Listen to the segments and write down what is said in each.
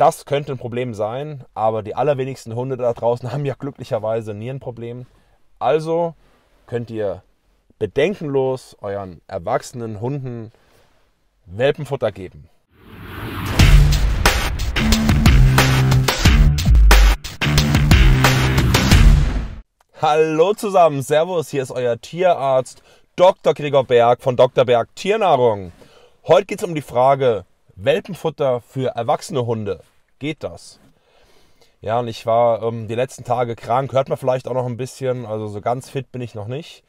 Das könnte ein Problem sein, aber die allerwenigsten Hunde da draußen haben ja glücklicherweise Nierenproblem. Also könnt ihr bedenkenlos euren erwachsenen Hunden Welpenfutter geben. Hallo zusammen, Servus, hier ist euer Tierarzt Dr. Gregor Berg von Dr. Berg Tiernahrung. Heute geht es um die Frage, Welpenfutter für erwachsene Hunde. Geht das? Ja, und ich war ähm, die letzten Tage krank, hört man vielleicht auch noch ein bisschen. Also so ganz fit bin ich noch nicht.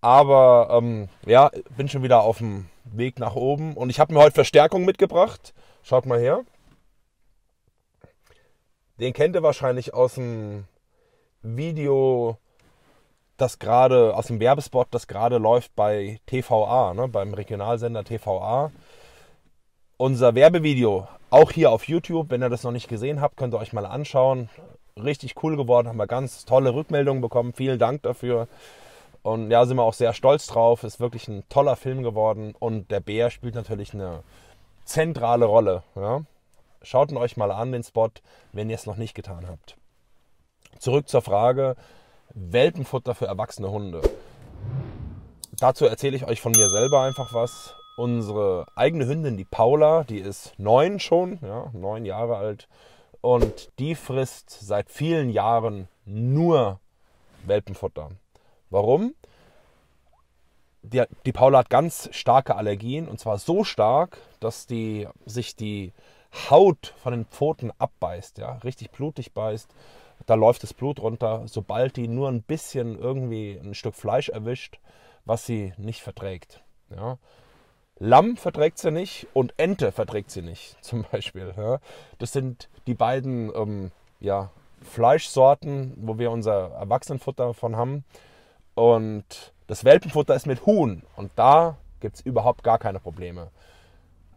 Aber ähm, ja, bin schon wieder auf dem Weg nach oben. Und ich habe mir heute Verstärkung mitgebracht. Schaut mal her. Den kennt ihr wahrscheinlich aus dem Video, das gerade, aus dem Werbespot, das gerade läuft bei TVA, ne, beim Regionalsender TVA unser Werbevideo, auch hier auf YouTube, wenn ihr das noch nicht gesehen habt, könnt ihr euch mal anschauen. Richtig cool geworden, haben wir ganz tolle Rückmeldungen bekommen. Vielen Dank dafür. Und ja, sind wir auch sehr stolz drauf. Ist wirklich ein toller Film geworden. Und der Bär spielt natürlich eine zentrale Rolle. Ja? Schaut ihn euch mal an, den Spot, wenn ihr es noch nicht getan habt. Zurück zur Frage: Welpenfutter für erwachsene Hunde. Dazu erzähle ich euch von mir selber einfach was unsere eigene Hündin, die Paula, die ist neun schon, ja, neun Jahre alt. Und die frisst seit vielen Jahren nur Welpenfutter. Warum? Die, die Paula hat ganz starke Allergien und zwar so stark, dass die, sich die Haut von den Pfoten abbeißt, ja, richtig blutig beißt. Da läuft das Blut runter. Sobald die nur ein bisschen irgendwie ein Stück Fleisch erwischt, was sie nicht verträgt. Ja. Lamm verträgt sie nicht und Ente verträgt sie nicht, zum Beispiel. Ja. Das sind die beiden ähm, ja, Fleischsorten, wo wir unser Erwachsenenfutter von haben. Und das Welpenfutter ist mit Huhn und da gibt es überhaupt gar keine Probleme.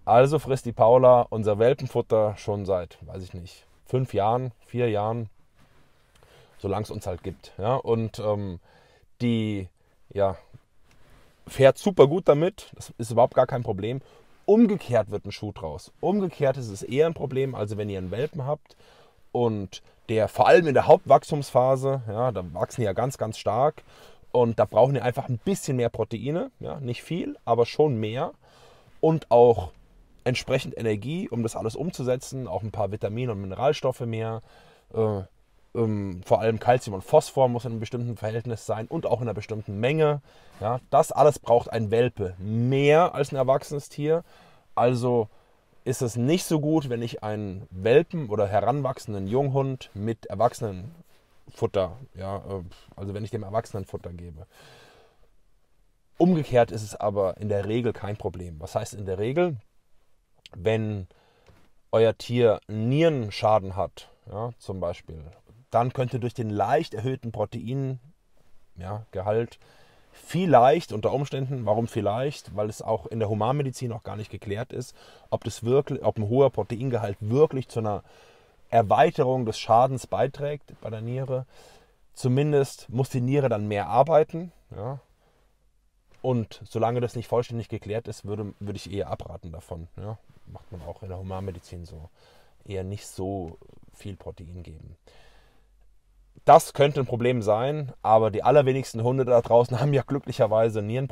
Also frisst die Paula unser Welpenfutter schon seit, weiß ich nicht, fünf Jahren, vier Jahren, solange es uns halt gibt. Ja? Und ähm, die, ja, fährt super gut damit, das ist überhaupt gar kein Problem. Umgekehrt wird ein Schuh draus. Umgekehrt ist es eher ein Problem, also wenn ihr einen Welpen habt und der vor allem in der Hauptwachstumsphase, ja, da wachsen die ja ganz, ganz stark und da brauchen die einfach ein bisschen mehr Proteine, ja, nicht viel, aber schon mehr und auch entsprechend Energie, um das alles umzusetzen, auch ein paar Vitamine und Mineralstoffe mehr. Äh, ähm, vor allem Kalzium und Phosphor muss in einem bestimmten Verhältnis sein und auch in einer bestimmten Menge. Ja, das alles braucht ein Welpe mehr als ein erwachsenes Tier. Also ist es nicht so gut, wenn ich einen Welpen oder heranwachsenden Junghund mit Erwachsenenfutter, ja, äh, also wenn ich dem Erwachsenenfutter gebe. Umgekehrt ist es aber in der Regel kein Problem. Was heißt in der Regel? Wenn euer Tier Nierenschaden hat, ja, zum Beispiel dann könnte durch den leicht erhöhten Proteingehalt ja, vielleicht unter Umständen, warum vielleicht, weil es auch in der Humanmedizin noch gar nicht geklärt ist, ob, das wirklich, ob ein hoher Proteingehalt wirklich zu einer Erweiterung des Schadens beiträgt bei der Niere. Zumindest muss die Niere dann mehr arbeiten. Ja. Und solange das nicht vollständig geklärt ist, würde, würde ich eher abraten davon. Ja. Macht man auch in der Humanmedizin so. Eher nicht so viel Protein geben das könnte ein Problem sein, aber die allerwenigsten Hunde da draußen haben ja glücklicherweise nie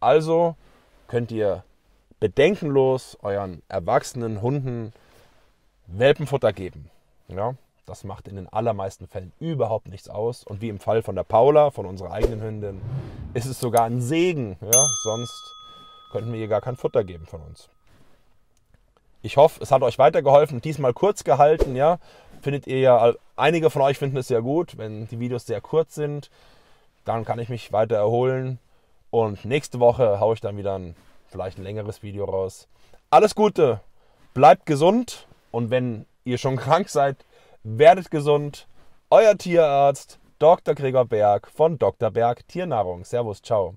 Also könnt ihr bedenkenlos euren erwachsenen Hunden Welpenfutter geben. Ja, das macht in den allermeisten Fällen überhaupt nichts aus. Und wie im Fall von der Paula, von unserer eigenen Hündin, ist es sogar ein Segen. Ja, sonst könnten wir ihr gar kein Futter geben von uns. Ich hoffe, es hat euch weitergeholfen. Diesmal kurz gehalten, ja findet ihr ja, einige von euch finden es sehr gut, wenn die Videos sehr kurz sind. Dann kann ich mich weiter erholen. Und nächste Woche haue ich dann wieder ein, vielleicht ein längeres Video raus. Alles Gute, bleibt gesund und wenn ihr schon krank seid, werdet gesund. Euer Tierarzt Dr. Gregor Berg von Dr. Berg Tiernahrung. Servus, ciao.